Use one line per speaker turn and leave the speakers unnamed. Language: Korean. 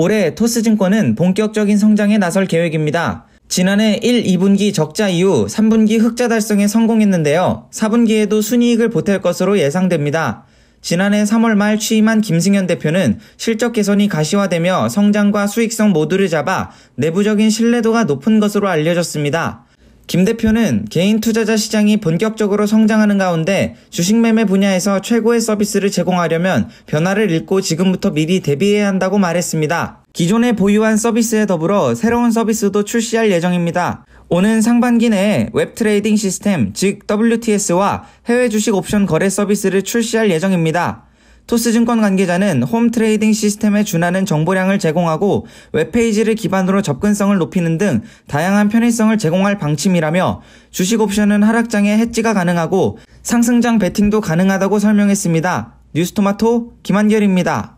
올해 토스증권은 본격적인 성장에 나설 계획입니다. 지난해 1, 2분기 적자 이후 3분기 흑자 달성에 성공했는데요. 4분기에도 순이익을 보탤 것으로 예상됩니다. 지난해 3월 말 취임한 김승현 대표는 실적 개선이 가시화되며 성장과 수익성 모두를 잡아 내부적인 신뢰도가 높은 것으로 알려졌습니다. 김 대표는 개인 투자자 시장이 본격적으로 성장하는 가운데 주식 매매 분야에서 최고의 서비스를 제공하려면 변화를 읽고 지금부터 미리 대비해야 한다고 말했습니다. 기존에 보유한 서비스에 더불어 새로운 서비스도 출시할 예정입니다. 오는 상반기 내에 웹 트레이딩 시스템, 즉 WTS와 해외 주식 옵션 거래 서비스를 출시할 예정입니다. 토스증권 관계자는 홈 트레이딩 시스템에 준하는 정보량을 제공하고 웹페이지를 기반으로 접근성을 높이는 등 다양한 편의성을 제공할 방침이라며 주식 옵션은 하락장에 해지가 가능하고 상승장 베팅도 가능하다고 설명했습니다. 뉴스토마토 김한결입니다.